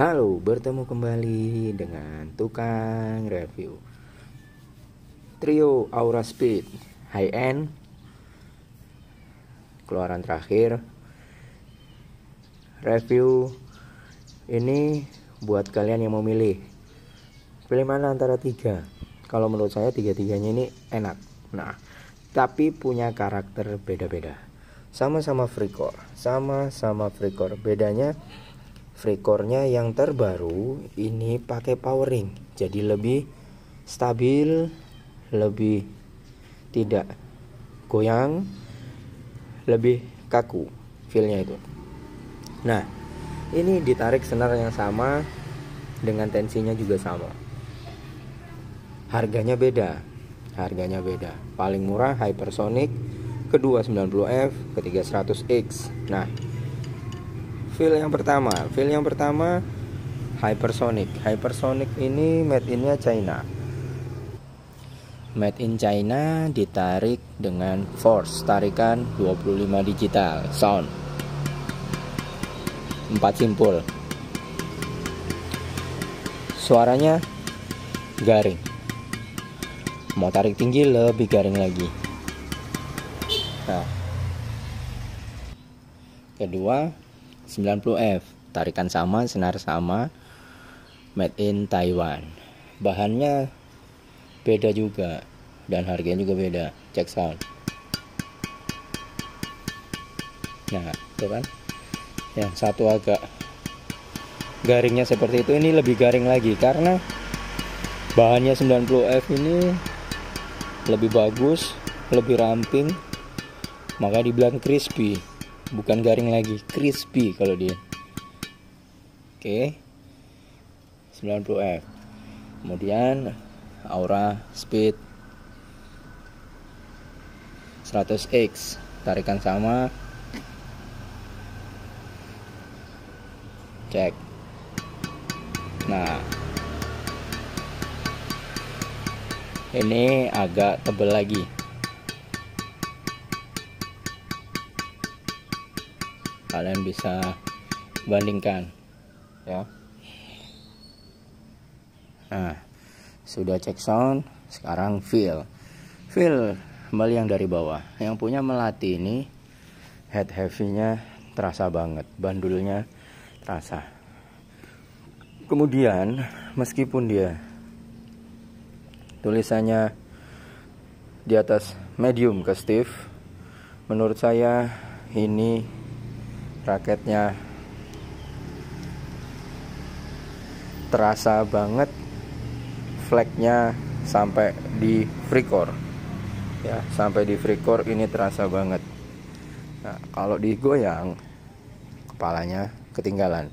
Halo, bertemu kembali dengan tukang review Trio Aura Speed High End Keluaran terakhir Review ini buat kalian yang mau milih Pilih mana antara tiga Kalau menurut saya tiga-tiganya ini enak Nah, tapi punya karakter beda-beda Sama-sama free Sama-sama free Bedanya Freecore-nya yang terbaru ini pakai powering, jadi lebih stabil, lebih tidak goyang, lebih kaku feel-nya itu. Nah, ini ditarik senar yang sama dengan tensinya juga sama. Harganya beda. Harganya beda. Paling murah hypersonic kedua 90F, ketiga 100X. Nah, feel yang pertama feel yang pertama hypersonic hypersonic ini made in China made in China ditarik dengan force tarikan 25 digital sound 4 simpul suaranya garing mau tarik tinggi lebih garing lagi nah kedua 90F tarikan sama senar sama made in Taiwan bahannya beda juga dan harganya juga beda cek sound nah itu kan yang satu agak garingnya seperti itu ini lebih garing lagi karena bahannya 90F ini lebih bagus lebih ramping maka dibilang crispy bukan garing lagi crispy kalau dia oke okay. 90F kemudian Aura Speed 100X tarikan sama cek nah ini agak tebel lagi kalian bisa bandingkan ya nah sudah cek sound sekarang feel feel kembali yang dari bawah yang punya melati ini head heavy nya terasa banget bandulnya terasa kemudian meskipun dia tulisannya di atas medium ke stiff menurut saya ini raketnya terasa banget flagnya sampai di free core ya sampai di free core ini terasa banget nah, kalau digoyang kepalanya ketinggalan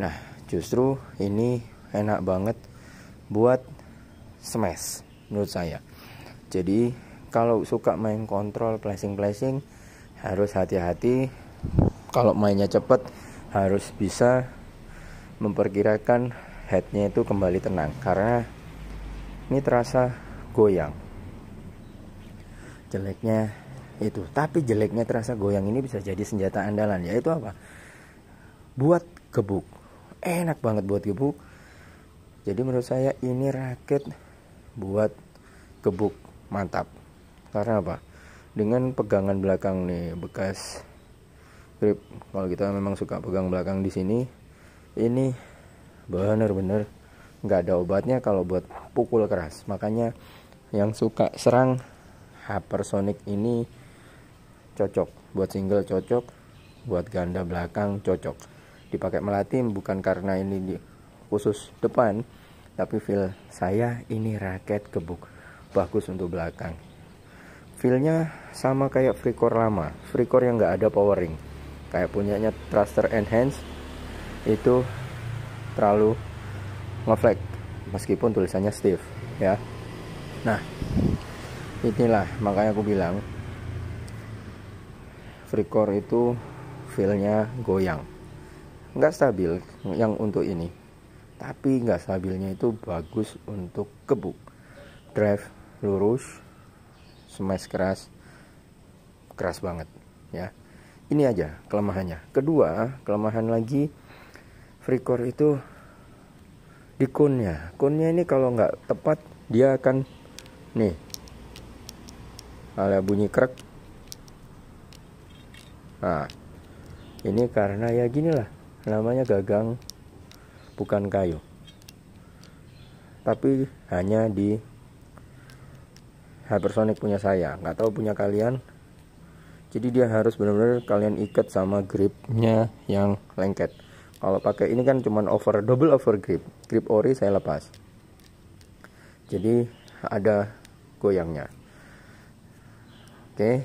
nah justru ini enak banget buat smash menurut saya jadi kalau suka main kontrol flashing flashing harus hati-hati kalau mainnya cepat harus bisa memperkirakan headnya itu kembali tenang karena ini terasa goyang jeleknya itu tapi jeleknya terasa goyang ini bisa jadi senjata andalan yaitu apa buat gebuk enak banget buat gebuk jadi menurut saya ini raket buat gebuk mantap karena apa dengan pegangan belakang nih bekas grip kalau kita memang suka pegang belakang di sini ini bener-bener nggak ada obatnya kalau buat pukul keras makanya yang suka serang hypersonic ini cocok buat single cocok buat ganda belakang cocok dipakai melatih bukan karena ini di khusus depan tapi feel saya ini raket gebuk bagus untuk belakang feelnya sama kayak freecore lama freecore yang nggak ada powering kayak punyanya thruster enhance itu terlalu ngeflek meskipun tulisannya stiff ya nah inilah makanya aku bilang Freecore itu feelnya goyang nggak stabil yang untuk ini tapi nggak stabilnya itu bagus untuk gebuk drive lurus smash keras keras banget ya ini aja kelemahannya kedua kelemahan lagi freecore itu di kunnya kunnya ini kalau nggak tepat dia akan nih ada bunyi krek nah ini karena ya gini lah, namanya gagang bukan kayu tapi hanya di hypersonic punya saya nggak tahu punya kalian jadi dia harus benar-benar kalian ikat sama gripnya yang lengket kalau pakai ini kan cuman over double over grip grip ori saya lepas jadi ada goyangnya oke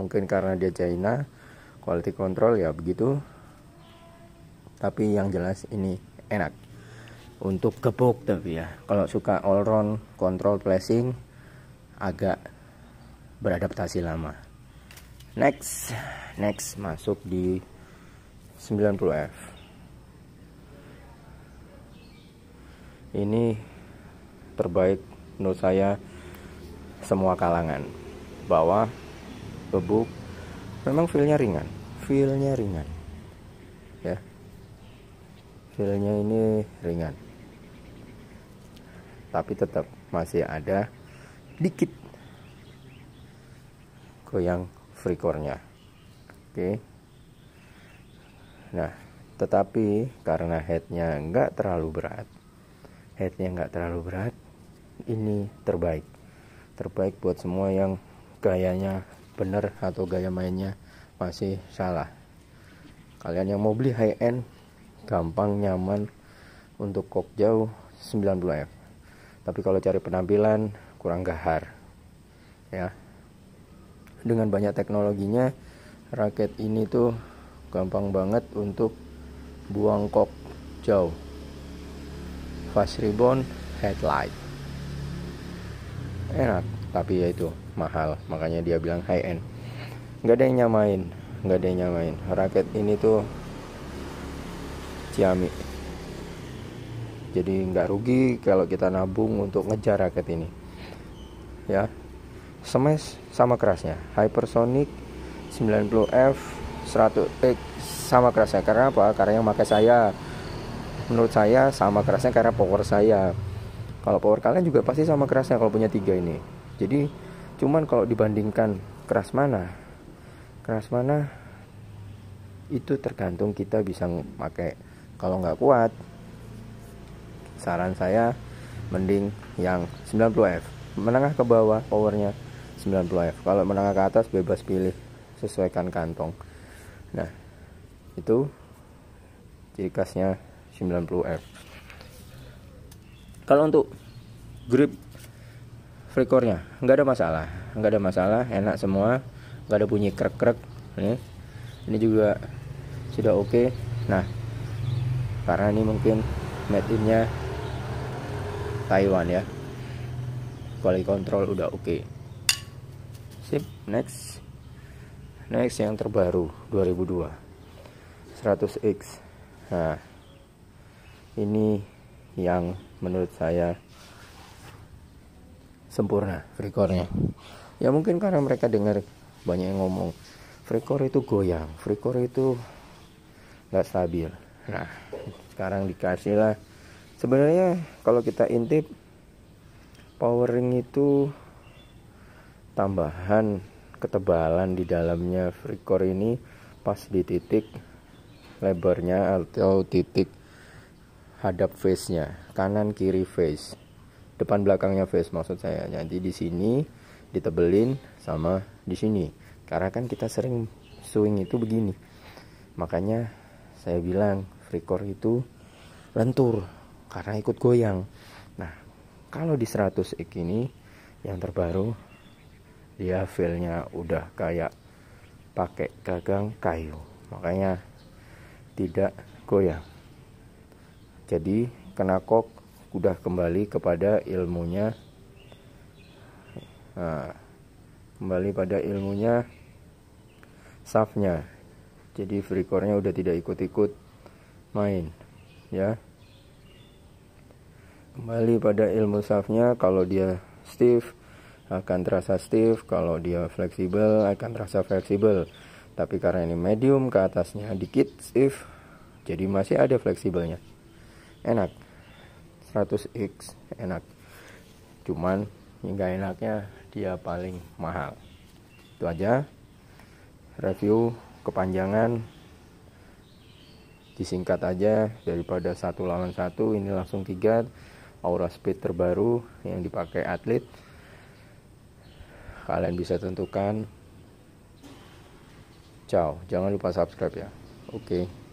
mungkin karena dia China quality control ya begitu tapi yang jelas ini enak untuk gebuk tapi ya kalau suka all round control placing agak beradaptasi lama next next masuk di 90F ini terbaik menurut saya semua kalangan bawah bebuk memang feelnya ringan feelnya ringan ya feelnya ini ringan tapi tetap masih ada dikit goyang free core-nya. Oke. Nah, tetapi karena headnya nggak terlalu berat, headnya nggak terlalu berat, ini terbaik. Terbaik buat semua yang gayanya bener atau gaya mainnya masih salah. Kalian yang mau beli high end, gampang, nyaman untuk kok jauh 90F. Tapi kalau cari penampilan kurang gahar. Ya, dengan banyak teknologinya raket ini tuh gampang banget untuk buang kok jauh fast rebound headlight enak tapi ya itu mahal makanya dia bilang high end nggak ada yang nyamain nggak ada yang nyamain raket ini tuh ciamik jadi nggak rugi kalau kita nabung untuk ngejar raket ini ya Smash sama kerasnya. Hypersonic 90F 100 x sama kerasnya karena apa? Karena yang pakai saya menurut saya sama kerasnya karena power saya. Kalau power kalian juga pasti sama kerasnya kalau punya tiga ini. Jadi cuman kalau dibandingkan keras mana? Keras mana? Itu tergantung kita bisa pakai. Kalau nggak kuat, saran saya mending yang 90F menengah ke bawah powernya 90F kalau menengah ke atas bebas pilih sesuaikan kantong nah itu ciri khasnya 90F kalau untuk grip frekornya nggak ada masalah nggak ada masalah enak semua nggak ada bunyi krek krek ini ini juga sudah oke okay. nah karena ini mungkin made innya Taiwan ya quality control udah oke okay sip next next yang terbaru 2002 100X nah ini yang menurut saya sempurna freecore-nya ya mungkin karena mereka dengar banyak yang ngomong freecore itu goyang freecore itu nggak stabil nah sekarang dikasih lah sebenarnya kalau kita intip powering itu tambahan ketebalan di dalamnya frikor ini pas di titik lebarnya atau titik hadap face nya kanan kiri face depan belakangnya face maksud saya nanti di sini ditebelin sama di sini karena kan kita sering swing itu begini makanya saya bilang frikor itu lentur karena ikut goyang nah kalau di 100 ek ini yang terbaru dia filenya udah kayak pakai gagang kayu makanya tidak goyang jadi kenakok udah kembali kepada ilmunya nah, kembali pada ilmunya safnya jadi freecore udah tidak ikut-ikut main ya kembali pada ilmu safnya kalau dia stiff akan terasa stiff, kalau dia fleksibel akan terasa fleksibel. Tapi karena ini medium ke atasnya dikit stiff, jadi masih ada fleksibelnya. Enak. 100x enak. Cuman hingga enaknya dia paling mahal. Itu aja. Review kepanjangan disingkat aja daripada satu lawan satu ini langsung tiga Aura Speed terbaru yang dipakai atlet kalian bisa tentukan ciao jangan lupa subscribe ya oke okay.